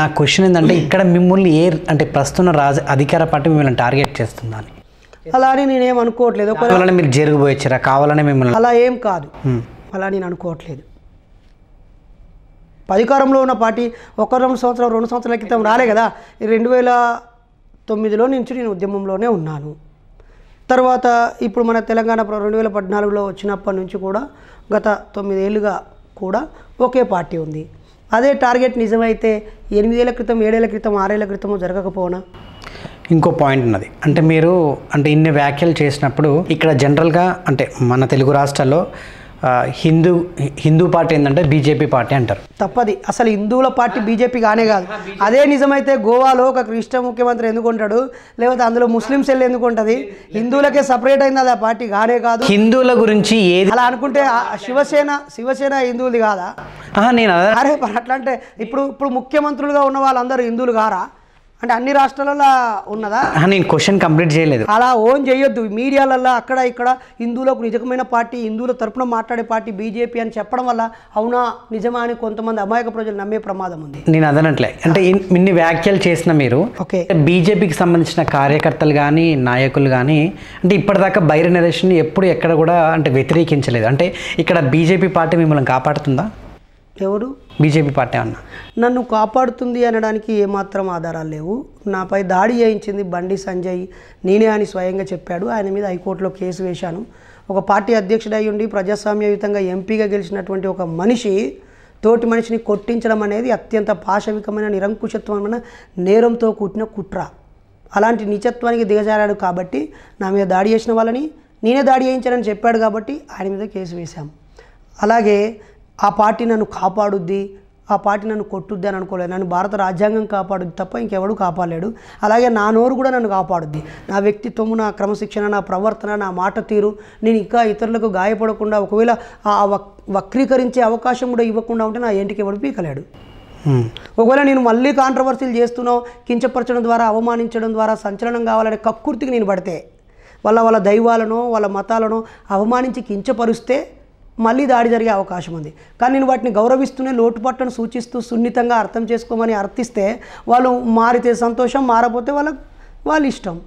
నా క్వశ్చన్ ఏంటంటే ఇక్కడ మిమ్మల్ని ఏ అంటే ప్రస్తుతం రాజ అధికార పార్టీ మిమ్మల్ని టార్గెట్ చేస్తుందని అలా అని నేనేం అనుకోవట్లేదు ఒకవేళ మీరు జరిగిపోయచ్చారా కావాలని మిమ్మల్ని అలా ఏం కాదు అలా నేను అనుకోవట్లేదు అధికారంలో ఉన్న పార్టీ ఒక రెండు సంవత్సరాలు రెండు సంవత్సరాల క్రితం రాలే కదా రెండు వేల తొమ్మిదిలో నుంచి నేను ఉద్యమంలోనే ఉన్నాను తర్వాత ఇప్పుడు మన తెలంగాణ రెండు వేల పద్నాలుగులో వచ్చినప్పటి నుంచి కూడా గత తొమ్మిదేళ్ళుగా కూడా ఒకే పార్టీ ఉంది అదే టార్గెట్ నిజమైతే ఎనిమిదేళ్ల క్రితం ఏడేళ్ల క్రితం ఆరేళ్ల క్రితం జరగకపోనా ఇంకో పాయింట్ ఉన్నది అంటే మీరు అంటే ఇన్ని వ్యాఖ్యలు చేసినప్పుడు ఇక్కడ జనరల్గా అంటే మన తెలుగు రాష్ట్రాల్లో హిందూ హిందూ పార్టీ ఏంటంటే బీజేపీ పార్టీ అంటారు తప్పది అసలు హిందువుల పార్టీ బీజేపీ కానే కాదు అదే నిజమైతే గోవాలో ఒక క్రిష్ట ముఖ్యమంత్రి ఎందుకు ఉంటాడు లేకపోతే అందులో ముస్లింస్ వెళ్ళి ఎందుకు ఉంటుంది హిందువులకే సపరేట్ అయింది అది ఆ పార్టీ కానే కాదు హిందువుల గురించి అలా అనుకుంటే శివసేన శివసేన హిందువులది కాదా నేను అరే అట్లా అంటే ఇప్పుడు ఇప్పుడు ముఖ్యమంత్రులుగా ఉన్న వాళ్ళందరూ హిందువులు గారా అంటే అన్ని రాష్ట్రాలలో ఉన్నదా నేను క్వశ్చన్ కంప్లీట్ చేయలేదు అలా ఓన్ చేయొద్దు మీడియాలలో అక్కడ ఇక్కడ హిందువులకు నిజమైన పార్టీ హిందువుల తరపున మాట్లాడే పార్టీ బీజేపీ అని చెప్పడం వల్ల అవునా నిజమా అని కొంతమంది అమాయక ప్రజలు నమ్మే ప్రమాదం ఉంది నేను అదనట్లే అంటే ఇన్ని వ్యాఖ్యలు చేసిన మీరు ఓకే బీజేపీకి సంబంధించిన కార్యకర్తలు కానీ నాయకులు కానీ అంటే ఇప్పటిదాకా బైర నిరేషన్ ఎప్పుడు ఎక్కడ కూడా అంటే వ్యతిరేకించలేదు అంటే ఇక్కడ బీజేపీ పార్టీ మిమ్మల్ని కాపాడుతుందా ఎవరు బీజేపీ పార్టీ అన్న నన్ను కాపాడుతుంది అనడానికి ఏమాత్రం ఆధారాలు లేవు నాపై దాడి చేయించింది బండి సంజయ్ నేనే అని స్వయంగా చెప్పాడు ఆయన మీద హైకోర్టులో కేసు వేశాను ఒక పార్టీ అధ్యక్షుడై ఉండి ప్రజాస్వామ్యయుతంగా ఎంపీగా గెలిచినటువంటి ఒక మనిషి తోటి మనిషిని కొట్టించడం అనేది అత్యంత పాశవికమైన నిరంకుశత్వమైన నేరంతో కూట్టిన కుట్ర అలాంటి నిజత్వానికి దిగజారాడు కాబట్టి నా మీద దాడి చేసిన వాళ్ళని నేనే దాడి చేయించానని చెప్పాడు కాబట్టి ఆయన మీద కేసు వేశాం అలాగే ఆ పార్టీ నన్ను కాపాడుద్ది ఆ పార్టీ నన్ను కొట్టుద్ది అని అనుకోలేదు నన్ను భారత రాజ్యాంగం కాపాడుద్ది తప్ప ఇంకెవడు కాపాడలేడు అలాగే నా నోరు కూడా నన్ను కాపాడుద్ది నా వ్యక్తిత్వము నా క్రమశిక్షణ నా ప్రవర్తన నా మాట తీరు నేను ఇంకా ఇతరులకు గాయపడకుండా ఒకవేళ ఆ వక్రీకరించే అవకాశం కూడా ఇవ్వకుండా ఉంటే నా ఇంటికి ఎవడు పీకలేడు ఒకవేళ నేను మళ్ళీ కాంట్రవర్సీలు చేస్తున్నావు కించపరచడం ద్వారా అవమానించడం ద్వారా సంచలనం కావాలనే కక్కుర్తికి నేను పడితే వాళ్ళ వాళ్ళ దైవాలను వాళ్ళ మతాలను అవమానించి కించపరుస్తే మళ్ళీ దాడి జరిగే అవకాశం ఉంది కానీ నేను వాటిని గౌరవిస్తూనే లోటుపట్టను సూచిస్తూ సున్నితంగా అర్థం చేసుకోమని అర్థిస్తే వాళ్ళు మారితే సంతోషం మారపోతే వాళ్ళ వాళ్ళ ఇష్టం